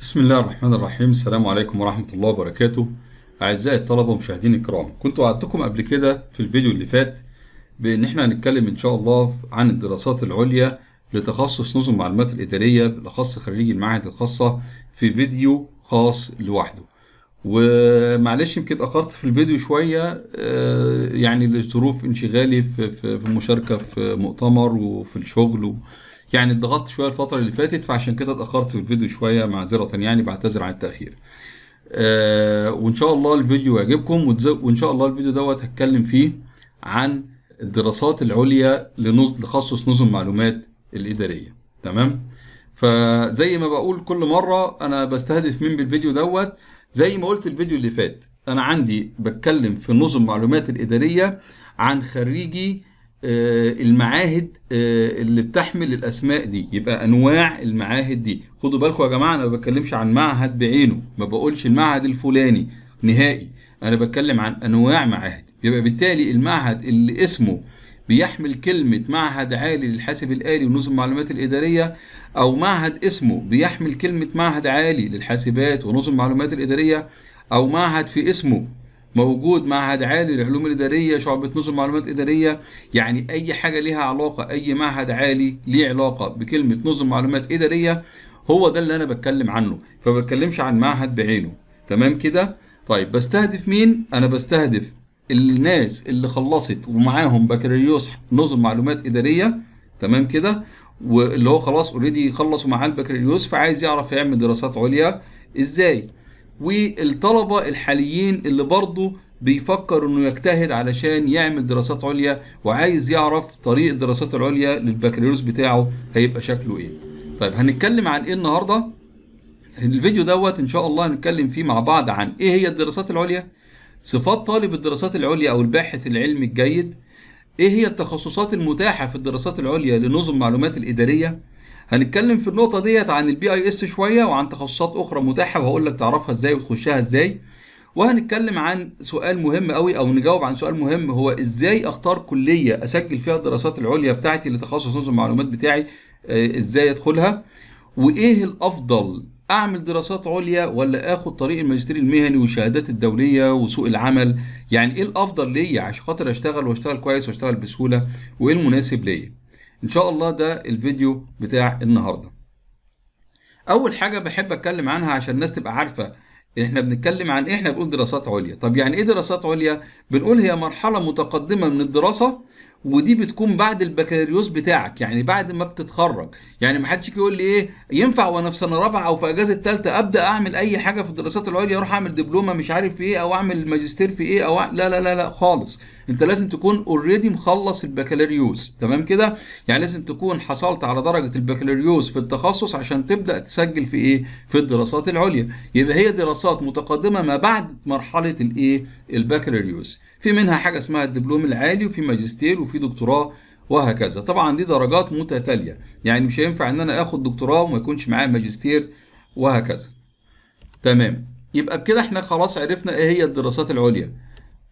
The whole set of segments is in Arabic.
بسم الله الرحمن الرحيم السلام عليكم ورحمة الله وبركاته أعزائي الطلبة ومشاهدين الكرام كنت وعدتكم قبل كده في الفيديو اللي فات بإن احنا هنتكلم إن شاء الله عن الدراسات العليا لتخصص نظم المعلومات الإدارية بالأخص خريجي المعاهد الخاصة في فيديو خاص لوحده ومعلش يمكن اتأخرت في الفيديو شوية آه، يعني لظروف انشغالي في مشاركة في مؤتمر وفي الشغل يعني اتضغطت شويه الفتره اللي فاتت فعشان كده اتاخرت في الفيديو شويه معذره يعني بعتذر عن التاخير آه وان شاء الله الفيديو يعجبكم وان شاء الله الفيديو دوت هتكلم فيه عن الدراسات العليا لتخصص نظم معلومات الاداريه تمام فزي ما بقول كل مره انا بستهدف مين بالفيديو دوت زي ما قلت الفيديو اللي فات انا عندي بتكلم في نظم معلومات الاداريه عن خريجي آه، المعاهد آه، اللي بتحمل الاسماء دي يبقى انواع المعاهد دي خدوا بالكم يا جماعه انا ما بتكلمش عن معهد بعينه ما بقولش المعهد الفلاني نهائي انا بتكلم عن انواع معاهد يبقى بالتالي المعهد اللي اسمه بيحمل كلمة معهد عالي للحاسب الآلي ونظم المعلومات الإدارية أو معهد اسمه بيحمل كلمة معهد عالي للحاسبات ونظم المعلومات الإدارية أو معهد في اسمه موجود معهد عالي للعلوم الاداريه شعبه نظم معلومات اداريه يعني اي حاجه ليها علاقه اي معهد عالي ليه علاقه بكلمه نظم معلومات اداريه هو ده اللي انا بتكلم عنه فما بتكلمش عن معهد بعينه تمام كده طيب بستهدف مين انا بستهدف الناس اللي خلصت ومعاهم بكالوريوس نظم معلومات اداريه تمام كده واللي هو خلاص اوريدي خلص ومعاه البكالوريوس فعايز يعرف يعمل دراسات عليا ازاي والطلبة الحاليين اللي برضه بيفكر انه يجتهد علشان يعمل دراسات عليا وعايز يعرف طريق الدراسات العليا للبكالوريوس بتاعه هيبقى شكله ايه طيب هنتكلم عن ايه النهارده الفيديو دوت ان شاء الله هنتكلم فيه مع بعض عن ايه هي الدراسات العليا صفات طالب الدراسات العليا او الباحث العلمي الجيد ايه هي التخصصات المتاحه في الدراسات العليا لنظم معلومات الاداريه هنتكلم في النقطه ديت عن البي اي اس شويه وعن تخصصات اخرى متاحه وهقول لك تعرفها ازاي وتخشها ازاي وهنتكلم عن سؤال مهم قوي او نجاوب عن سؤال مهم هو ازاي اختار كليه اسجل فيها الدراسات العليا بتاعتي لتخصص نظم المعلومات بتاعي آه، ازاي ادخلها وايه الافضل اعمل دراسات عليا ولا اخد طريق الماجستير المهني والشهادات الدوليه وسوق العمل يعني ايه الافضل ليا عشان خاطر اشتغل واشتغل كويس واشتغل بسهوله وايه المناسب ليا ان شاء الله ده الفيديو بتاع النهارده اول حاجه بحب اتكلم عنها عشان الناس تبقى عارفه ان احنا بنتكلم عن إيه، احنا بنقول دراسات عليا طب يعني ايه دراسات عليا بنقول هي مرحله متقدمه من الدراسه ودي بتكون بعد البكالوريوس بتاعك يعني بعد ما بتتخرج يعني ما حدش يقول لي ايه ينفع وانا في سنه رابعه او في اجازه ثالثه ابدا اعمل اي حاجه في الدراسات العليا اروح اعمل دبلومه مش عارف ايه او اعمل ماجستير في ايه او لا لا لا لا خالص انت لازم تكون اوريدي مخلص البكالوريوس تمام كده يعني لازم تكون حصلت على درجه البكالوريوس في التخصص عشان تبدا تسجل في ايه في الدراسات العليا يبقى هي دراسات متقدمه ما بعد مرحله الايه البكالوريوس في منها حاجه اسمها الدبلوم العالي وفي ماجستير وفي دكتوراه وهكذا طبعا دي درجات متتاليه يعني مش هينفع ان انا اخد دكتوراه وما يكونش معايا ماجستير وهكذا تمام يبقى بكده احنا خلاص عرفنا ايه هي الدراسات العليا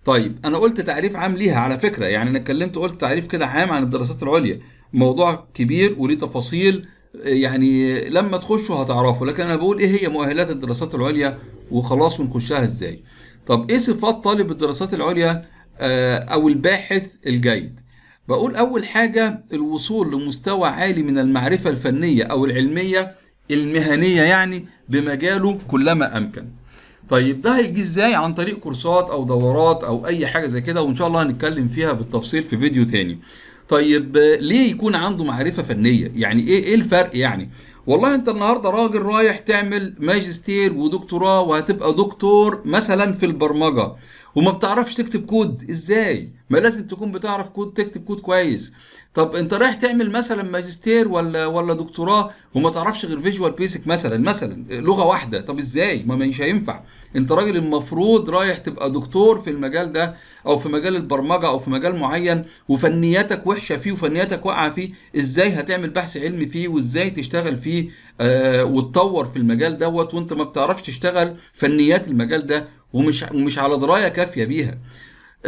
طيب انا قلت تعريف عام ليها على فكره يعني انا اتكلمت قلت تعريف كده عام عن الدراسات العليا موضوع كبير وليه تفاصيل يعني لما تخشوا هتعرفوا لكن انا بقول ايه هي مؤهلات الدراسات العليا وخلاص ونخشها ازاي طب ايه صفات طالب الدراسات العليا آه، او الباحث الجيد بقول اول حاجه الوصول لمستوى عالي من المعرفه الفنيه او العلميه المهنيه يعني بمجاله كلما امكن طيب ده هيجي ازاي عن طريق كورسات او دورات او اي حاجه زي كده وان شاء الله هنتكلم فيها بالتفصيل في فيديو تاني طيب ليه يكون عنده معرفه فنيه يعني ايه ايه الفرق يعني والله انت النهارده راجل رايح تعمل ماجستير ودكتوراه وهتبقى دكتور مثلا في البرمجه وما بتعرفش تكتب كود ازاي ما لازم تكون بتعرف كود تكتب كود كويس طب انت رايح تعمل مثلا ماجستير ولا ولا دكتوراه وما تعرفش غير فيجوال بيسك مثلا مثلا لغه واحده طب ازاي ما مش هينفع انت راجل المفروض رايح تبقى دكتور في المجال ده او في مجال البرمجه او في مجال معين وفنياتك وحشه فيه وفنياتك واقعه فيه ازاي هتعمل بحث علمي فيه وازاي تشتغل فيه آه وتطور في المجال دوت وانت ما بتعرفش تشتغل فنيات المجال ده ومش ومش على درايه كافيه بيها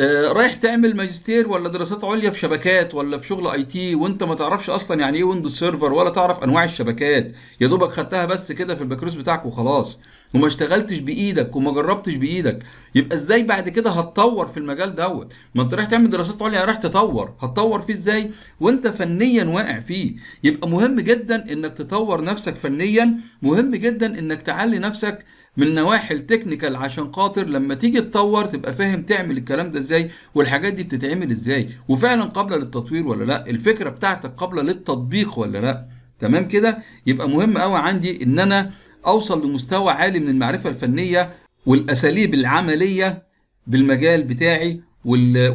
آه، رايح تعمل ماجستير ولا دراسات عليا في شبكات ولا في شغل اي تي وانت ما تعرفش اصلا يعني ايه ويندوز سيرفر ولا تعرف انواع الشبكات يا دوبك خدتها بس كده في البكالوريوس بتاعك وخلاص وما اشتغلتش بايدك وما جربتش بايدك يبقى ازاي بعد كده هتطور في المجال دوت ما انت رايح تعمل دراسات عليا رايح تطور هتطور فيه ازاي وانت فنيا واقع فيه يبقى مهم جدا انك تطور نفسك فنيا مهم جدا انك تعلي نفسك من النواحي التكنيكال عشان خاطر لما تيجي تطور تبقى فاهم تعمل الكلام ده ازاي والحاجات دي بتتعمل ازاي وفعلا قابله للتطوير ولا لا الفكره بتاعتك قابله للتطبيق ولا لا تمام كده يبقى مهم قوي عندي ان انا اوصل لمستوى عالي من المعرفه الفنيه والاساليب العمليه بالمجال بتاعي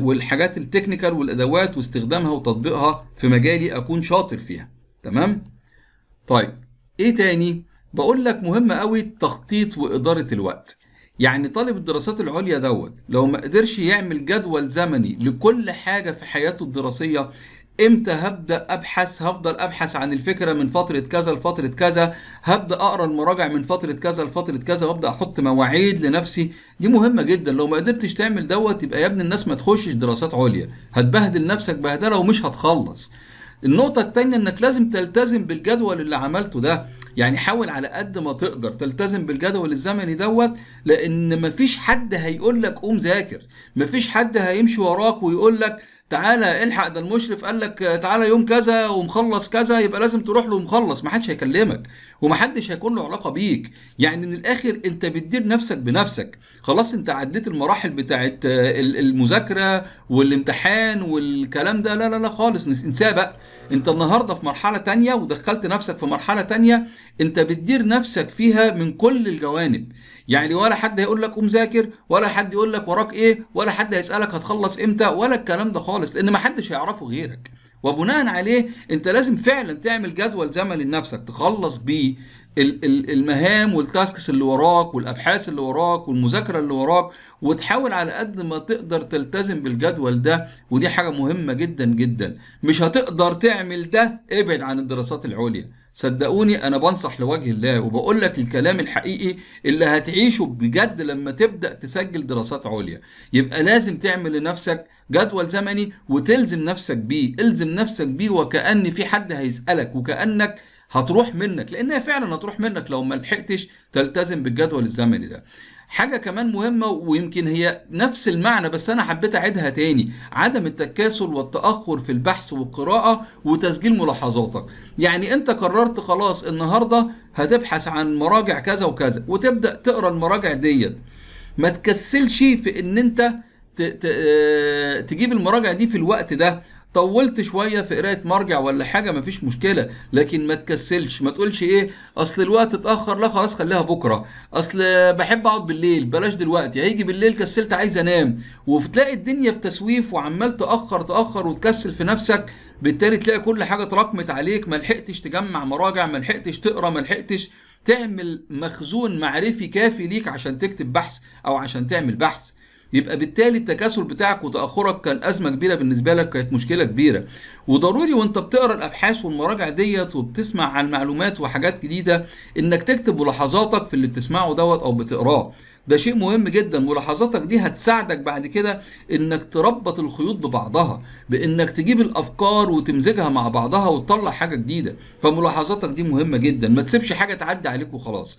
والحاجات التكنيكال والادوات واستخدامها وتطبيقها في مجالي اكون شاطر فيها تمام طيب ايه تاني بقول لك مهم قوي التخطيط وإدارة الوقت يعني طالب الدراسات العليا دوت لو ما قدرش يعمل جدول زمني لكل حاجة في حياته الدراسية امتى هبدا ابحث هفضل ابحث عن الفكره من فتره كذا لفتره كذا هبدا اقرا المراجع من فتره كذا لفتره كذا وابدا احط مواعيد لنفسي دي مهمه جدا لو ما قدرتش تعمل دوت يبقى يا ابني الناس ما تخشش دراسات عليا هتبهدل نفسك بهدله ومش هتخلص النقطه الثانيه انك لازم تلتزم بالجدول اللي عملته ده يعني حاول على قد ما تقدر تلتزم بالجدول الزمني دوت لان مفيش حد هيقول لك قوم ذاكر مفيش حد هيمشي وراك ويقول لك تعالى الحق ده المشرف قال لك تعالى يوم كذا ومخلص كذا يبقى لازم تروح له ومخلص ما حدش هيكلمك وما حدش هيكون له علاقه بيك يعني من الاخر انت بتدير نفسك بنفسك خلاص انت عديت المراحل بتاعه آه، المذاكره والامتحان والكلام ده لا لا لا خالص انساه بقى انت النهارده في مرحله تانية ودخلت نفسك في مرحله تانية انت بتدير نفسك فيها من كل الجوانب يعني ولا حد هيقول لك قوم ذاكر ولا حد يقول لك وراك ايه ولا حد هيسالك هتخلص امتى ولا الكلام ده خالص خالص لان ما حدش هيعرفه غيرك وبناء عليه انت لازم فعلا تعمل جدول زمني لنفسك تخلص بيه المهام والتاسكس اللي وراك والابحاث اللي وراك والمذاكره اللي وراك وتحاول على قد ما تقدر تلتزم بالجدول ده ودي حاجه مهمه جدا جدا مش هتقدر تعمل ده ابعد عن الدراسات العليا صدقوني انا بنصح لوجه الله وبقول لك الكلام الحقيقي اللي هتعيشه بجد لما تبدا تسجل دراسات عليا يبقى لازم تعمل لنفسك جدول زمني وتلزم نفسك بيه الزم نفسك بيه وكأن في حد هيسألك وكأنك هتروح منك لانها فعلا هتروح منك لو ما لحقتش تلتزم بالجدول الزمني ده حاجه كمان مهمه ويمكن هي نفس المعنى بس انا حبيت اعيدها تاني عدم التكاسل والتاخر في البحث والقراءه وتسجيل ملاحظاتك يعني انت قررت خلاص النهارده هتبحث عن مراجع كذا وكذا وتبدا تقرا المراجع ديت ما تكسلش في ان انت آه، تجيب المراجع دي في الوقت ده طولت شويه في قرايه مرجع ولا حاجه مفيش مشكله لكن ما تكسلش ما تقولش ايه اصل الوقت اتاخر لا خلاص خليها بكره اصل بحب اقعد بالليل بلاش دلوقتي هيجي بالليل كسلت عايز انام وتلاقي الدنيا في تسويف وعمال تاخر تاخر وتكسل في نفسك بالتالي تلاقي كل حاجه اتراكمت عليك ما لحقتش تجمع مراجع ما لحقتش تقرا ما لحقتش تعمل مخزون معرفي كافي ليك عشان تكتب بحث او عشان تعمل بحث يبقى بالتالي التكاسل بتاعك وتاخرك كان ازمه كبيره بالنسبه لك كانت مشكله كبيره وضروري وانت بتقرا الابحاث والمراجع ديت وبتسمع عن معلومات وحاجات جديده انك تكتب ملاحظاتك في اللي بتسمعه دوت او بتقراه ده شيء مهم جدا ملاحظاتك دي هتساعدك بعد كده انك تربط الخيوط ببعضها بانك تجيب الافكار وتمزجها مع بعضها وتطلع حاجه جديده فملاحظاتك دي مهمه جدا ما تسيبش حاجه تعدي عليك وخلاص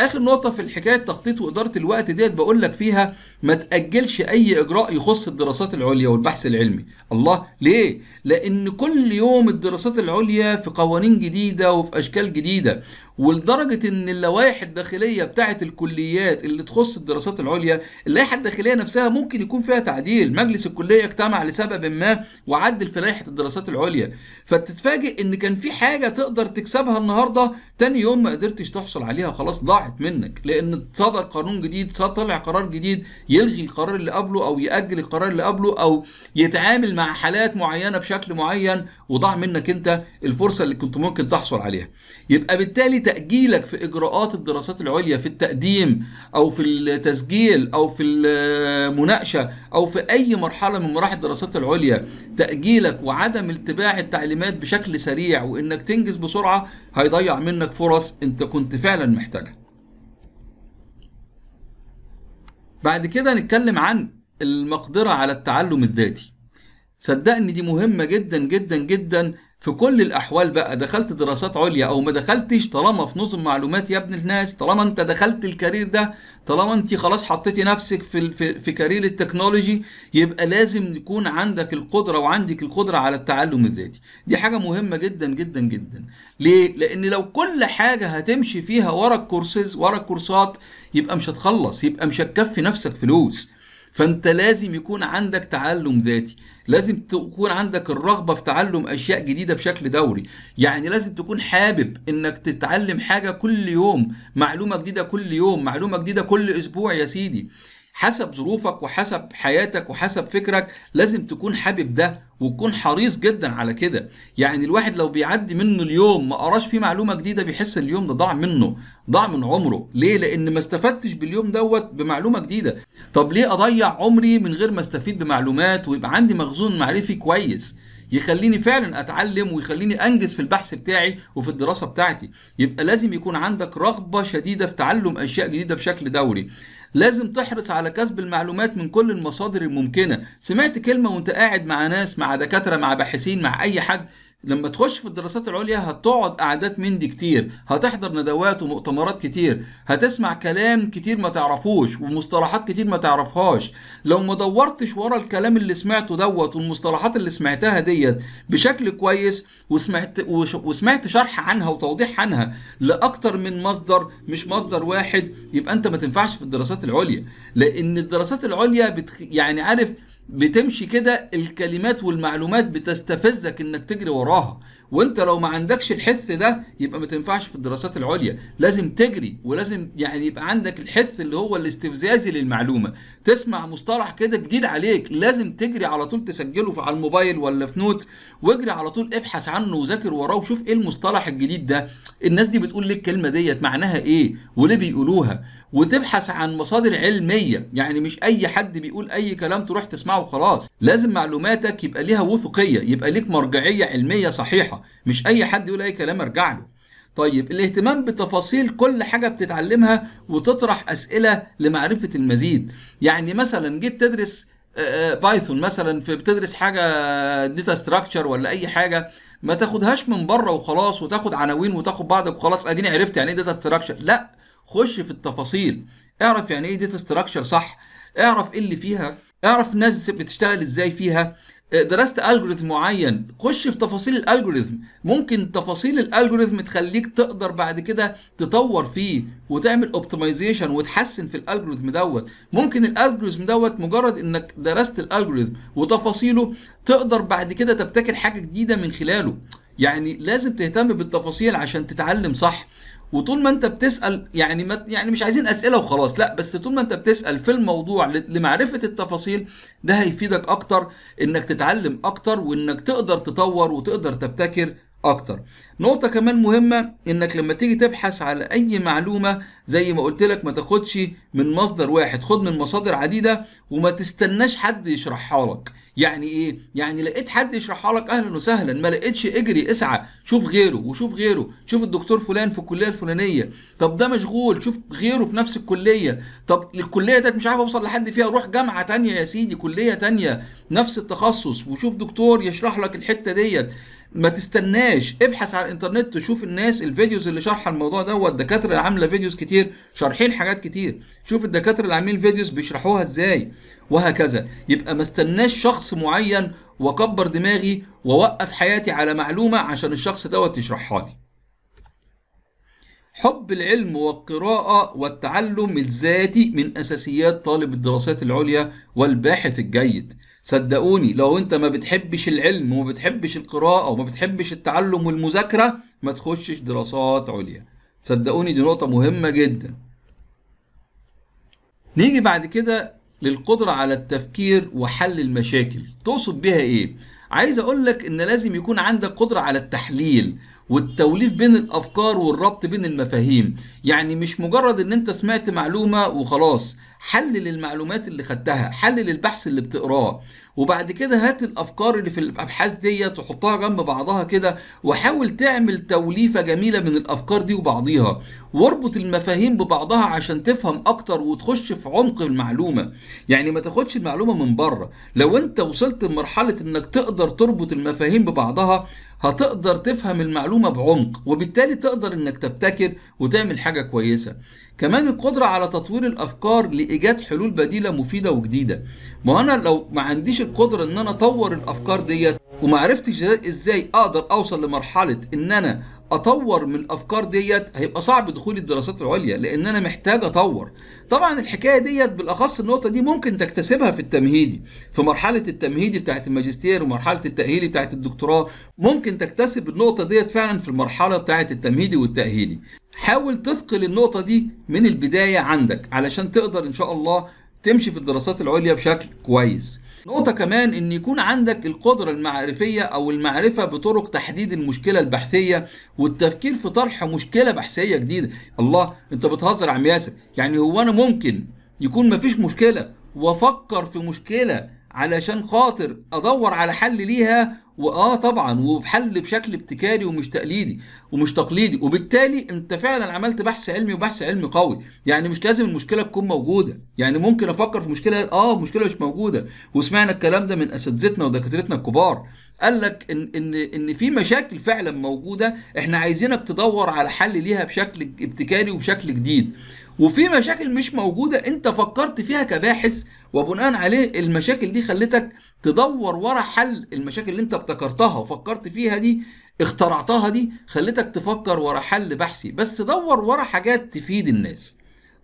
اخر نقطه في الحكايه تخطيط واداره الوقت ديت بقول لك فيها ما تاجلش اي اجراء يخص الدراسات العليا والبحث العلمي الله ليه لأن كل يوم الدراسات العليا في قوانين جديدة وفي أشكال جديدة ولدرجة إن اللوائح الداخلية بتاعة الكليات اللي تخص الدراسات العليا اللائحة الداخلية نفسها ممكن يكون فيها تعديل مجلس الكلية اجتمع لسبب ما وعدل في لائحة الدراسات العليا فتتفاجئ إن كان في حاجة تقدر تكسبها النهاردة تاني يوم ما قدرتش تحصل عليها خلاص ضاعت منك لأن صدر قانون جديد طلع قرار جديد يلغي القرار اللي قبله أو يأجل القرار اللي قبله أو يتعامل مع حالات معينة بشكل بشكل معين وضاع منك انت الفرصه اللي كنت ممكن تحصل عليها يبقى بالتالي تاجيلك في اجراءات الدراسات العليا في التقديم او في التسجيل او في المناقشه او في اي مرحله من مراحل الدراسات العليا تاجيلك وعدم اتباع التعليمات بشكل سريع وانك تنجز بسرعه هيضيع منك فرص انت كنت فعلا محتاجها بعد كده نتكلم عن المقدرة على التعلم الذاتي صدقني دي مهمة جدا جدا جدا في كل الأحوال بقى دخلت دراسات عليا أو ما دخلتش طالما في نظم معلومات يا ابن الناس طالما أنت دخلت الكارير ده طالما أنت خلاص حطيتي نفسك في في, في كارير التكنولوجي يبقى لازم يكون عندك القدرة وعندك القدرة على التعلم الذاتي دي حاجة مهمة جدا جدا جدا ليه؟ لأن لو كل حاجة هتمشي فيها ورا الكورسز ورا الكورسات يبقى مش هتخلص يبقى مش هتكفي نفسك فلوس فانت لازم يكون عندك تعلم ذاتي لازم تكون عندك الرغبه في تعلم اشياء جديده بشكل دوري يعني لازم تكون حابب انك تتعلم حاجه كل يوم معلومه جديده كل يوم معلومه جديده كل اسبوع يا سيدي حسب ظروفك وحسب حياتك وحسب فكرك لازم تكون حابب ده وتكون حريص جدا على كده يعني الواحد لو بيعدي منه اليوم ما قراش فيه معلومه جديده بيحس اليوم ده ضاع منه ضاع من عمره ليه لان ما استفدتش باليوم دوت بمعلومه جديده طب ليه اضيع عمري من غير ما استفيد بمعلومات ويبقى عندي مخزون معرفي كويس يخليني فعلا اتعلم ويخليني انجز في البحث بتاعي وفي الدراسه بتاعتي يبقى لازم يكون عندك رغبه شديده في تعلم اشياء جديده بشكل دوري لازم تحرص على كسب المعلومات من كل المصادر الممكنه سمعت كلمه وانت قاعد مع ناس مع دكاتره مع باحثين مع اي حد لما تخش في الدراسات العليا هتقعد قعدات من دي كتير هتحضر ندوات ومؤتمرات كتير هتسمع كلام كتير ما تعرفوش ومصطلحات كتير ما تعرفهاش لو ما دورتش ورا الكلام اللي سمعته دوت والمصطلحات اللي سمعتها ديت بشكل كويس وسمعت وسمعت شرح عنها وتوضيح عنها لاكتر من مصدر مش مصدر واحد يبقى انت ما تنفعش في الدراسات العليا لان الدراسات العليا بتخ... يعني عارف بتمشي كده الكلمات والمعلومات بتستفزك انك تجري وراها وانت لو ما عندكش الحث ده يبقى ما تنفعش في الدراسات العليا لازم تجري ولازم يعني يبقى عندك الحث اللي هو الاستفزازي للمعلومه تسمع مصطلح كده جديد عليك لازم تجري على طول تسجله في على الموبايل ولا في نوت واجري على طول ابحث عنه وذاكر وراه وشوف ايه المصطلح الجديد ده الناس دي بتقول ليه الكلمه ديت معناها ايه وليه بيقولوها وتبحث عن مصادر علميه يعني مش اي حد بيقول اي كلام تروح تسمعه وخلاص لازم معلوماتك يبقى ليها وثقيه يبقى ليك مرجعيه علميه صحيحه مش اي حد يقول اي كلام ارجع له طيب الاهتمام بتفاصيل كل حاجة بتتعلمها وتطرح أسئلة لمعرفة المزيد يعني مثلا جيت تدرس بايثون مثلا في بتدرس حاجة داتا ستراكشر ولا أي حاجة ما تاخدهاش من بره وخلاص وتاخد عناوين وتاخد بعضك وخلاص اديني عرفت يعني ايه داتا ستراكشر لا خش في التفاصيل اعرف يعني ايه داتا ستراكشر صح اعرف ايه اللي فيها اعرف الناس بتشتغل ازاي فيها آه، درست الجوريثم معين خش في تفاصيل الالجوريثم ممكن تفاصيل الالجوريثم تخليك تقدر بعد كده تطور فيه وتعمل اوبتمايزيشن وتحسن في الالجوريثم دوت ممكن الالجوريثم دوت مجرد انك درست الالجوريثم وتفاصيله تقدر بعد كده تبتكر حاجه جديده من خلاله يعني لازم تهتم بالتفاصيل عشان تتعلم صح وطول ما انت بتسال يعني ما يعني مش عايزين اسئله وخلاص لا بس طول ما انت بتسال في الموضوع لمعرفه التفاصيل ده هيفيدك اكتر انك تتعلم اكتر وانك تقدر تطور وتقدر تبتكر اكتر نقطة كمان مهمة انك لما تيجي تبحث على اي معلومة زي ما قلت لك ما تاخدش من مصدر واحد خد من مصادر عديدة وما تستناش حد يشرحها لك يعني ايه يعني لقيت حد يشرحها لك اهلا وسهلا ما لقيتش اجري اسعى شوف غيره وشوف غيره شوف الدكتور فلان في الكليه الفلانيه طب ده مشغول شوف غيره في نفس الكليه طب الكليه ديت مش عارف اوصل لحد فيها روح جامعه تانية يا سيدي كليه تانية نفس التخصص وشوف دكتور يشرح لك الحته ديت ما تستناش ابحث على الانترنت تشوف الناس الفيديوز اللي شارحه الموضوع دوت الدكاتره اللي عامله فيديوز كتير شارحين حاجات كتير شوف الدكاتره اللي عاملين فيديوز بيشرحوها ازاي وهكذا يبقى ما استناش شخص معين واكبر دماغي واوقف حياتي على معلومه عشان الشخص دوت يشرحها لي حب العلم والقراءة والتعلم الذاتي من أساسيات طالب الدراسات العليا والباحث الجيد صدقوني لو انت ما بتحبش العلم وما بتحبش القراءه وما بتحبش التعلم والمذاكره ما تخشش دراسات عليا صدقوني دي نقطه مهمه جدا نيجي بعد كده للقدره على التفكير وحل المشاكل تقصد بيها ايه عايز اقول لك ان لازم يكون عندك قدره على التحليل والتوليف بين الافكار والربط بين المفاهيم يعني مش مجرد ان انت سمعت معلومه وخلاص حلل المعلومات اللي خدتها حلل البحث اللي بتقراه وبعد كده هات الافكار اللي في الابحاث دي تحطها جنب بعضها كده وحاول تعمل توليفه جميله من الافكار دي وبعضيها واربط المفاهيم ببعضها عشان تفهم اكتر وتخش في عمق المعلومه يعني ما تاخدش المعلومه من بره لو انت وصلت لمرحله انك تقدر تربط المفاهيم ببعضها هتقدر تفهم المعلومة بعمق وبالتالي تقدر انك تبتكر وتعمل حاجة كويسة كمان القدرة على تطوير الافكار لايجاد حلول بديلة مفيدة وجديدة ما انا لو ما عنديش القدرة ان انا اطور الافكار ديت ومعرفتش ازاي اقدر اوصل لمرحلة ان انا اطور من الافكار ديت هيبقى صعب دخول الدراسات العليا لان انا محتاج اطور طبعا الحكايه ديت بالاخص النقطه دي ممكن تكتسبها في التمهيدي في مرحله التمهيدي بتاعه الماجستير ومرحله التاهيلي بتاعه الدكتوراه ممكن تكتسب النقطه ديت فعلا في المرحله بتاعه التمهيدي والتاهيلي حاول تثقل النقطه دي من البدايه عندك علشان تقدر ان شاء الله تمشي في الدراسات العليا بشكل كويس نقطة كمان ان يكون عندك القدرة المعرفية او المعرفة بطرق تحديد المشكلة البحثية والتفكير في طرح مشكلة بحثية جديدة الله انت بتهزر يا عم ياسر يعني هو انا ممكن يكون مفيش مشكلة وافكر في مشكلة علشان خاطر ادور على حل ليها واه طبعا وبحل بشكل ابتكاري ومش تقليدي ومش تقليدي وبالتالي انت فعلا عملت بحث علمي وبحث علمي قوي يعني مش لازم المشكله تكون موجوده يعني ممكن افكر في مشكله اه مشكله مش موجوده وسمعنا الكلام ده من اساتذتنا ودكاترتنا الكبار قال لك ان ان ان في مشاكل فعلا موجوده احنا عايزينك تدور على حل ليها بشكل ابتكاري وبشكل جديد وفي مشاكل مش موجودة انت فكرت فيها كباحث وبناء عليه المشاكل دي خلتك تدور ورا حل المشاكل اللي انت ابتكرتها وفكرت فيها دي اخترعتها دي خلتك تفكر ورا حل بحثي بس دور ورا حاجات تفيد الناس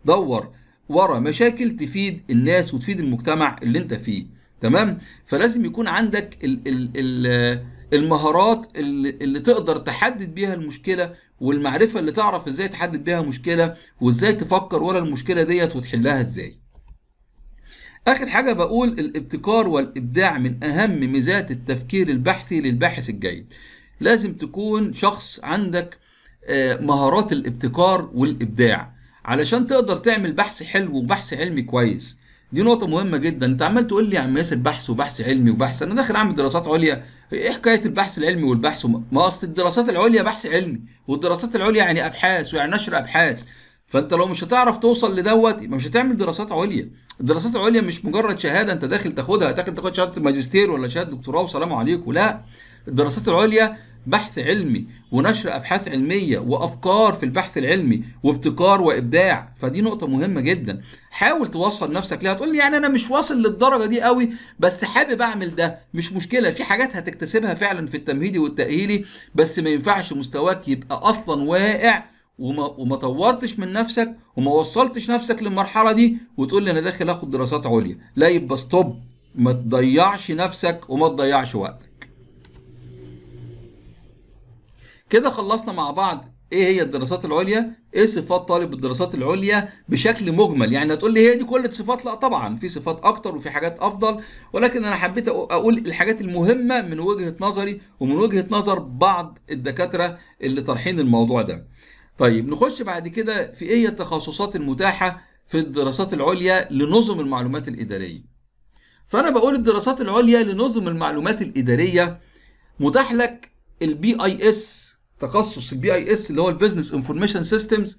دور ورا مشاكل تفيد الناس وتفيد المجتمع اللي انت فيه تمام فلازم يكون عندك ال ال ال المهارات اللي, اللي تقدر تحدد بيها المشكله والمعرفه اللي تعرف ازاي تحدد بيها مشكله وازاي تفكر ورا المشكله ديت وتحلها ازاي اخر حاجه بقول الابتكار والابداع من اهم ميزات التفكير البحثي للباحث الجيد لازم تكون شخص عندك آه، مهارات الابتكار والابداع علشان تقدر تعمل بحث حلو وبحث علمي كويس دي نقطة مهمة جدا، أنت عمال تقول لي يا عم ياسر بحث وبحث علمي وبحث، أنا داخل أعمل دراسات عليا، إيه حكاية البحث العلمي والبحث؟ ما أصل الدراسات العليا بحث علمي، والدراسات العليا يعني أبحاث ويعني نشر أبحاث، فأنت لو مش هتعرف توصل لدوت يبقى مش هتعمل دراسات عليا، الدراسات العليا مش مجرد شهادة أنت داخل تاخدها، تاخد شهادة ماجستير ولا شهادة دكتوراه وسلام عليكم، لا، الدراسات العليا بحث علمي ونشر ابحاث علميه وافكار في البحث العلمي وابتكار وابداع فدي نقطه مهمه جدا حاول توصل نفسك ليها تقول لي يعني انا مش واصل للدرجه دي قوي بس حابب اعمل ده مش مشكله في حاجات هتكتسبها فعلا في التمهيدي والتاهيلي بس ما ينفعش مستواك يبقى اصلا واقع وما وما طورتش من نفسك وما وصلتش نفسك للمرحله دي وتقول لي انا داخل اخد دراسات عليا لا يبقى ستوب ما تضيعش نفسك وما تضيعش وقتك كده خلصنا مع بعض ايه هي الدراسات العليا ايه صفات طالب الدراسات العليا بشكل مجمل يعني هتقول لي هي دي كل الصفات لا طبعا في صفات اكتر وفي حاجات افضل ولكن انا حبيت اقول الحاجات المهمه من وجهه نظري ومن وجهه نظر بعض الدكاتره اللي طرحين الموضوع ده طيب نخش بعد كده في ايه هي التخصصات المتاحه في الدراسات العليا لنظم المعلومات الاداريه فانا بقول الدراسات العليا لنظم المعلومات الاداريه متاح لك البي اي اس تخصص البي اي اس اللي هو البيزنس انفورميشن سيستمز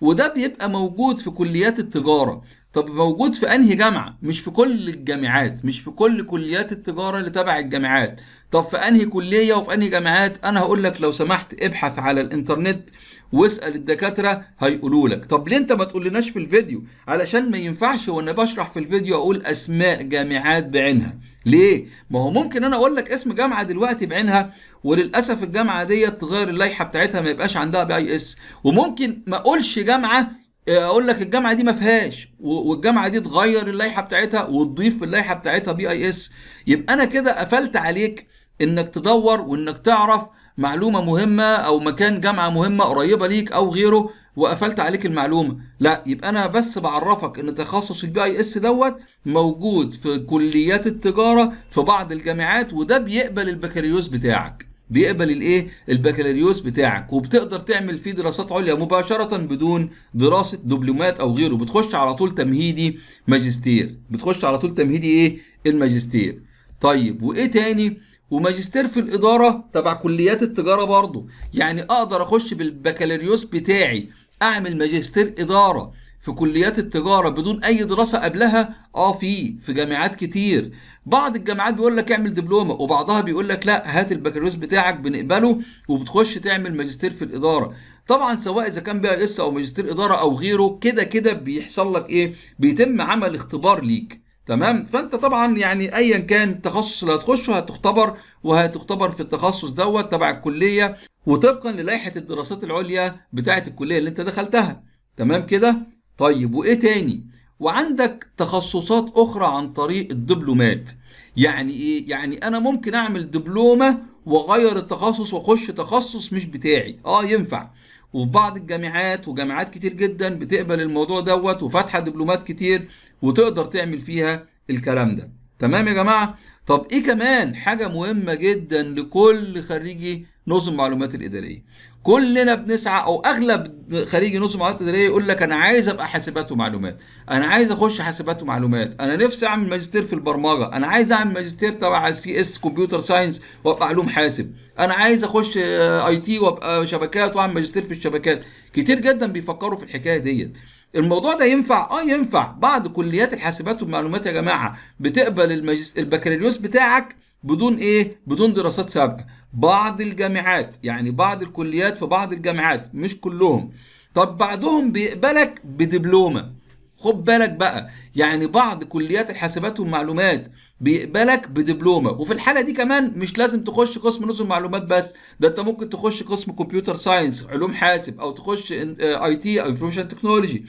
وده بيبقى موجود في كليات التجاره طب موجود في انهي جامعه مش في كل الجامعات مش في كل كليات التجاره اللي تبع الجامعات طب في انهي كليه وفي انهي جامعات انا هقول لك لو سمحت ابحث على الانترنت واسال الدكاتره هيقولوا لك طب ليه انت ما تقولناش في الفيديو علشان ما ينفعش وانا بشرح في الفيديو اقول اسماء جامعات بعينها ليه؟ ما هو ممكن انا اقول لك اسم جامعه دلوقتي بعينها وللاسف الجامعه ديت تغير اللائحه بتاعتها ما يبقاش عندها بي اي اس وممكن ما اقولش جامعه آه، اقول لك الجامعه دي ما فيهاش والجامعه دي تغير اللائحه بتاعتها وتضيف في اللائحه بتاعتها بي اي اس يبقى انا كده قفلت عليك انك تدور وانك تعرف معلومه مهمه او مكان جامعه مهمه قريبه ليك او غيره وقفلت عليك المعلومه لا يبقى انا بس بعرفك ان تخصص البي اي اس دوت موجود في كليات التجاره في بعض الجامعات وده بيقبل البكالوريوس بتاعك بيقبل الايه البكالوريوس بتاعك وبتقدر تعمل فيه دراسات عليا مباشره بدون دراسه دبلومات او غيره بتخش على طول تمهيدي ماجستير بتخش على طول تمهيدي ايه الماجستير طيب وايه تاني وماجستير في الاداره تبع كليات التجاره برضه يعني اقدر اخش بالبكالوريوس بتاعي اعمل ماجستير اداره في كليات التجاره بدون اي دراسه قبلها اه في في جامعات كتير بعض الجامعات بيقول لك اعمل دبلومه وبعضها بيقول لك لا هات البكالوريوس بتاعك بنقبله وبتخش تعمل ماجستير في الاداره طبعا سواء اذا كان بقى اس او ماجستير اداره او غيره كده كده بيحصل لك ايه بيتم عمل اختبار ليك تمام فانت طبعا يعني ايا كان التخصص اللي هتخشه هتختبر وهتختبر في التخصص دوت تبع الكليه وطبقا للائحه الدراسات العليا بتاعه الكليه اللي انت دخلتها تمام كده طيب وايه تاني وعندك تخصصات اخرى عن طريق الدبلومات يعني ايه يعني انا ممكن اعمل دبلومه واغير التخصص واخش تخصص مش بتاعي اه ينفع وبعض الجامعات وجامعات كتير جدا بتقبل الموضوع دوت وفاتحه دبلومات كتير وتقدر تعمل فيها الكلام ده تمام يا جماعه طب ايه كمان حاجه مهمه جدا لكل خريجي نظم معلومات الاداريه كلنا بنسعى او اغلب خريجي نظم معلومات اداريه يقول لك انا عايز ابقى حاسبات ومعلومات انا عايز اخش حاسبات ومعلومات انا نفسي اعمل ماجستير في البرمجه انا عايز اعمل ماجستير تبع السي اس كمبيوتر ساينس وابقى علوم حاسب انا عايز اخش آه، اي تي وابقى شبكات واعمل ماجستير في الشبكات كتير جدا بيفكروا في الحكايه ديت الموضوع ده ينفع اه ينفع بعض كليات الحاسبات والمعلومات يا جماعه بتقبل الماجستير البكالوريوس بتاعك بدون ايه بدون دراسات سابقه بعض الجامعات يعني بعض الكليات في بعض الجامعات مش كلهم طب بعضهم بيقبلك بدبلومه خد بالك بقى يعني بعض كليات الحاسبات والمعلومات بيقبلك بدبلومه وفي الحاله دي كمان مش لازم تخش قسم نظم معلومات بس ده انت ممكن تخش قسم كمبيوتر ساينس علوم حاسب او تخش آه، اي تي او انفورميشن تكنولوجي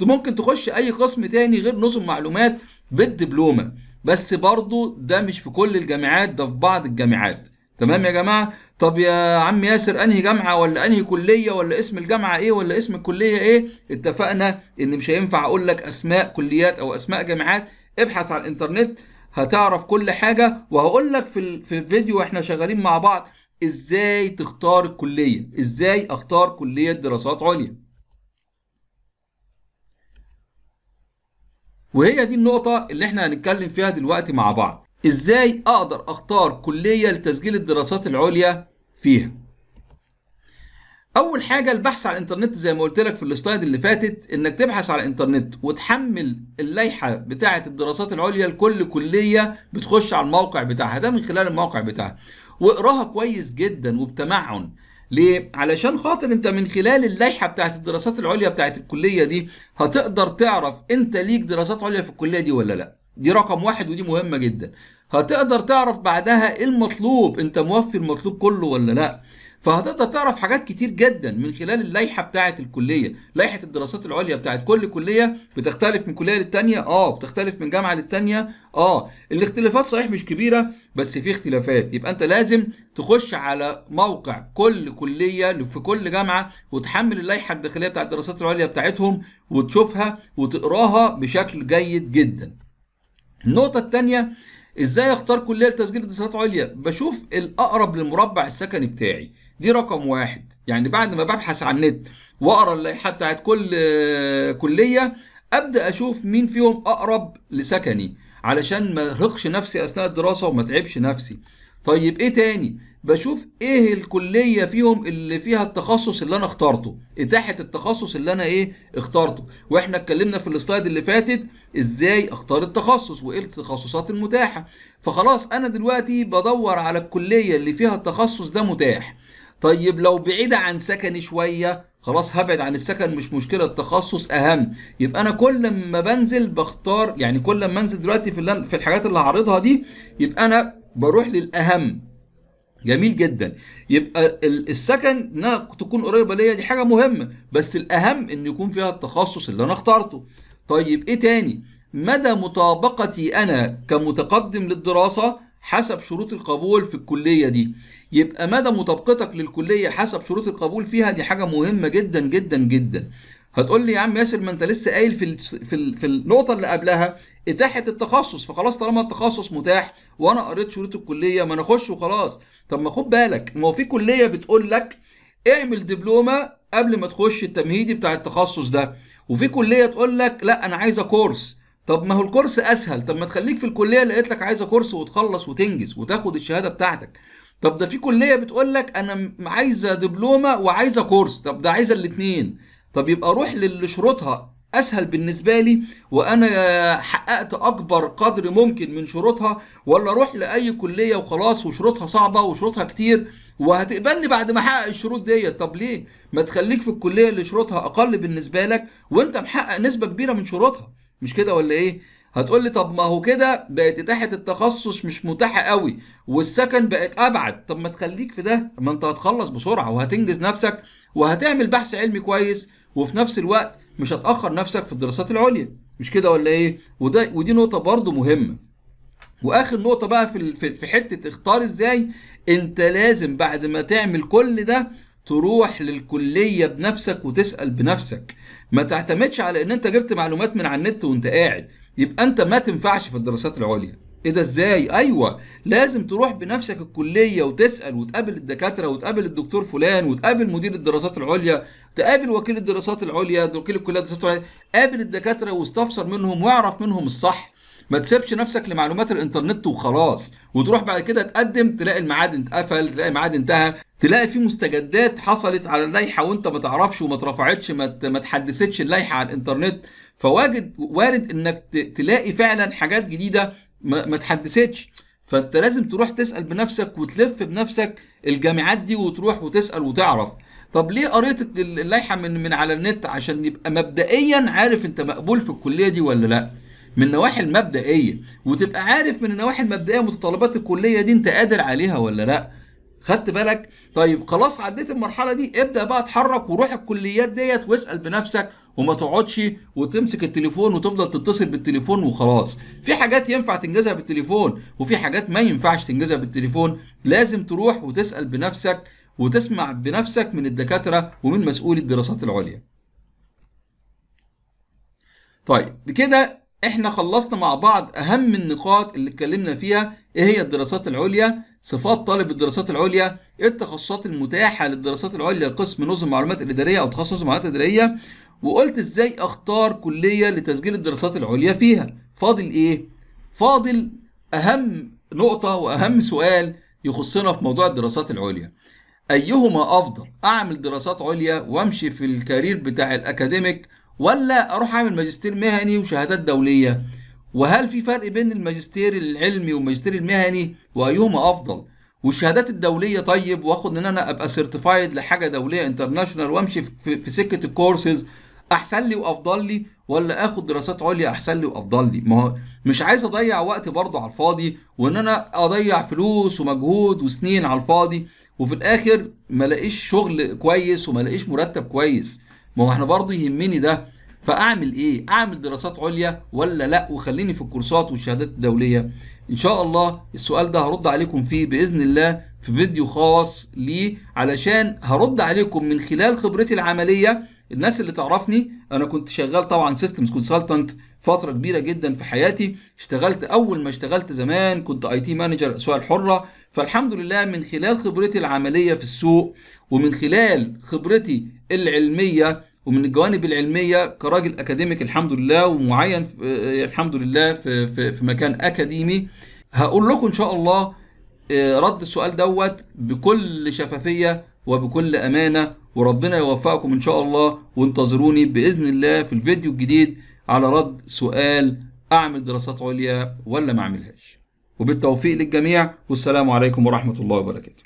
ممكن تخش اي قسم تاني غير نظم معلومات بالدبلومه بس برضو ده مش في كل الجامعات ده في بعض الجامعات تمام يا جماعه طب يا عم ياسر انهي جامعه ولا انهي كليه ولا اسم الجامعه ايه ولا اسم الكليه ايه اتفقنا ان مش هينفع اقول لك اسماء كليات او اسماء جامعات ابحث على الانترنت هتعرف كل حاجه وهقول لك في في الفيديو واحنا شغالين مع بعض ازاي تختار الكليه ازاي اختار كليه دراسات عليا وهي دي النقطه اللي احنا هنتكلم فيها دلوقتي مع بعض ازاي اقدر اختار كليه لتسجيل الدراسات العليا فيها اول حاجه البحث على الانترنت زي ما قلت لك في السلايد اللي فاتت انك تبحث على الانترنت وتحمل اللائحه بتاعه الدراسات العليا لكل كليه بتخش على الموقع بتاعها ده من خلال الموقع بتاعها واقراها كويس جدا وبتمعن ليه؟ علشان خاطر انت من خلال اللائحه بتاعه الدراسات العليا بتاعه الكليه دي هتقدر تعرف انت ليك دراسات عليا في الكليه دي ولا لا. دي رقم واحد ودي مهمة جدا هتقدر تعرف بعدها ايه المطلوب انت موفي المطلوب كله ولا لا فهتقدر تعرف حاجات كتير جدا من خلال اللائحه بتاعه الكليه لائحه الدراسات العليا بتاعه كل كليه بتختلف من كليه للتانيه اه بتختلف من جامعه للتانيه اه الاختلافات صحيح مش كبيره بس في اختلافات يبقى انت لازم تخش على موقع كل كليه في كل جامعه وتحمل اللائحه الداخليه بتاعه الدراسات العليا بتاعتهم وتشوفها وتقراها بشكل جيد جدا النقطة الثانية ازاي اختار كلية لتسجيل دراسات عليا بشوف الاقرب للمربع السكني بتاعي دي رقم واحد يعني بعد ما ببحث على النت واقرا اللائحة بتاعت كل كلية ابدا اشوف مين فيهم اقرب لسكني علشان ما ارهقش نفسي اثناء الدراسة وما أتعبش نفسي طيب ايه تاني بشوف ايه الكليه فيهم اللي فيها التخصص اللي انا اخترته اتاحه التخصص اللي انا ايه اخترته واحنا اتكلمنا في السلايد اللي فاتت ازاي اختار التخصص وايه التخصصات المتاحه فخلاص انا دلوقتي بدور على الكليه اللي فيها التخصص ده متاح طيب لو بعيده عن سكني شويه خلاص هبعد عن السكن مش مشكله التخصص اهم يبقى انا كل ما بنزل بختار يعني كل ما انزل دلوقتي في في الحاجات اللي هعرضها دي يبقى انا بروح للاهم جميل جدا يبقى السكن انها تكون قريبه ليا دي حاجه مهمه بس الاهم ان يكون فيها التخصص اللي انا اخترته طيب ايه تاني مدى مطابقتي انا كمتقدم للدراسه حسب شروط القبول في الكليه دي يبقى مدى مطابقتك للكليه حسب شروط القبول فيها دي حاجه مهمه جدا جدا جدا هتقول لي يا عم ياسر ما انت لسه قايل في في في النقطه اللي قبلها اتاحه التخصص فخلاص طالما التخصص متاح وانا قريت شروط الكليه ما انا اخش وخلاص طب ما خد بالك ما هو في كليه بتقول لك اعمل دبلومه قبل ما تخش التمهيدي بتاع التخصص ده وفي كليه تقول لك لا انا عايزه كورس طب ما هو الكورس اسهل طب ما تخليك في الكليه اللي قالت لك عايزه كورس وتخلص وتنجز وتاخد الشهاده بتاعتك طب ده في كليه بتقول لك انا عايزه دبلومه وعايزه كورس طب ده عايزه الاثنين طب يبقى اروح للي شروطها اسهل بالنسبه لي وانا حققت اكبر قدر ممكن من شروطها ولا اروح لاي كليه وخلاص وشروطها صعبه وشروطها كتير وهتقبلني بعد ما احقق الشروط دي طب ليه ما تخليك في الكليه اللي شروطها اقل بالنسبه لك وانت محقق نسبه كبيره من شروطها مش كده ولا ايه هتقول لي طب ما هو كده بقت اتاحه التخصص مش متاحه قوي والسكن بقت ابعد طب ما تخليك في ده ما انت هتخلص بسرعه وهتنجز نفسك وهتعمل بحث علمي كويس وفي نفس الوقت مش هتاخر نفسك في الدراسات العليا مش كده ولا ايه وده ودي نقطه برضو مهمه واخر نقطه بقى في في حته اختار ازاي انت لازم بعد ما تعمل كل ده تروح للكلية بنفسك وتسأل بنفسك ما تعتمدش على ان انت جبت معلومات من على النت وانت قاعد يبقى انت ما تنفعش في الدراسات العليا ايه ده ازاي ايوه لازم تروح بنفسك الكليه وتسال وتقابل الدكاتره وتقابل الدكتور فلان وتقابل مدير الدراسات العليا تقابل وكيل الدراسات العليا وكيل الكليه الدراسات العليا قابل الدكاتره واستفسر منهم واعرف منهم الصح ما تسيبش نفسك لمعلومات الانترنت وخلاص وتروح بعد كده تقدم تلاقي الميعاد اتقفل تلاقي الميعاد انتهى تلاقي في مستجدات حصلت على اللائحه وانت ما تعرفش وما اترفعتش ما تحدثتش اللائحه على الانترنت فواجد وارد انك تلاقي فعلا حاجات جديده ما, ما تحدثتش فانت لازم تروح تسال بنفسك وتلف بنفسك الجامعات دي وتروح وتسال وتعرف طب ليه قريت اللائحه من من على النت عشان يبقى مبدئيا عارف انت مقبول في الكليه دي ولا لا من النواحي المبدئيه وتبقى عارف من النواحي المبدئيه متطلبات الكليه دي انت قادر عليها ولا لا خدت بالك طيب خلاص عديت المرحله دي ابدا بقى اتحرك وروح الكليات ديت واسال بنفسك وما تقعدش وتمسك التليفون وتفضل تتصل بالتليفون وخلاص في حاجات ينفع تنجزها بالتليفون وفي حاجات ما ينفعش تنجزها بالتليفون لازم تروح وتسأل بنفسك وتسمع بنفسك من الدكاترة ومن مسؤول الدراسات العليا طيب بكده احنا خلصنا مع بعض اهم النقاط اللي اتكلمنا فيها ايه هي الدراسات العليا صفات طالب الدراسات العليا التخصصات المتاحه للدراسات العليا قسم نظم معلومات الاداريه او تخصص معلومات اداريه وقلت ازاي اختار كليه لتسجيل الدراسات العليا فيها فاضل ايه فاضل اهم نقطه واهم سؤال يخصنا في موضوع الدراسات العليا ايهما افضل اعمل دراسات عليا وامشي في الكارير بتاع الاكاديميك ولا اروح اعمل ماجستير مهني وشهادات دوليه وهل في فرق بين الماجستير العلمي والماجستير المهني وايهما افضل والشهادات الدوليه طيب واخد ان انا ابقى سيرتيفايد لحاجه دوليه انترناشونال وامشي في, في سكه الكورسز احسن لي وافضل لي ولا اخد دراسات عليا احسن لي وافضل لي ما هو مش عايز اضيع وقت برضه على الفاضي وان انا اضيع فلوس ومجهود وسنين على الفاضي وفي الاخر ما الاقيش شغل كويس وما الاقيش مرتب كويس ما هو احنا برضه يهمني ده فاعمل ايه اعمل دراسات عليا ولا لا وخليني في الكورسات والشهادات الدوليه ان شاء الله السؤال ده هرد عليكم فيه باذن الله في فيديو خاص لي علشان هرد عليكم من خلال خبرتي العمليه الناس اللي تعرفني انا كنت شغال طبعا سيستمز كونسلتنت فتره كبيره جدا في حياتي اشتغلت اول ما اشتغلت زمان كنت اي تي مانجر اسواق الحره فالحمد لله من خلال خبرتي العمليه في السوق ومن خلال خبرتي العلميه ومن الجوانب العلميه كراجل اكاديميك الحمد لله ومعين آه، الحمد لله في, في, في مكان اكاديمي هقول لكم ان شاء الله آه، رد السؤال دوت بكل شفافيه وبكل امانه وربنا يوفقكم ان شاء الله وانتظروني باذن الله في الفيديو الجديد على رد سؤال اعمل دراسات عليا ولا ما اعملهاش وبالتوفيق للجميع والسلام عليكم ورحمه الله وبركاته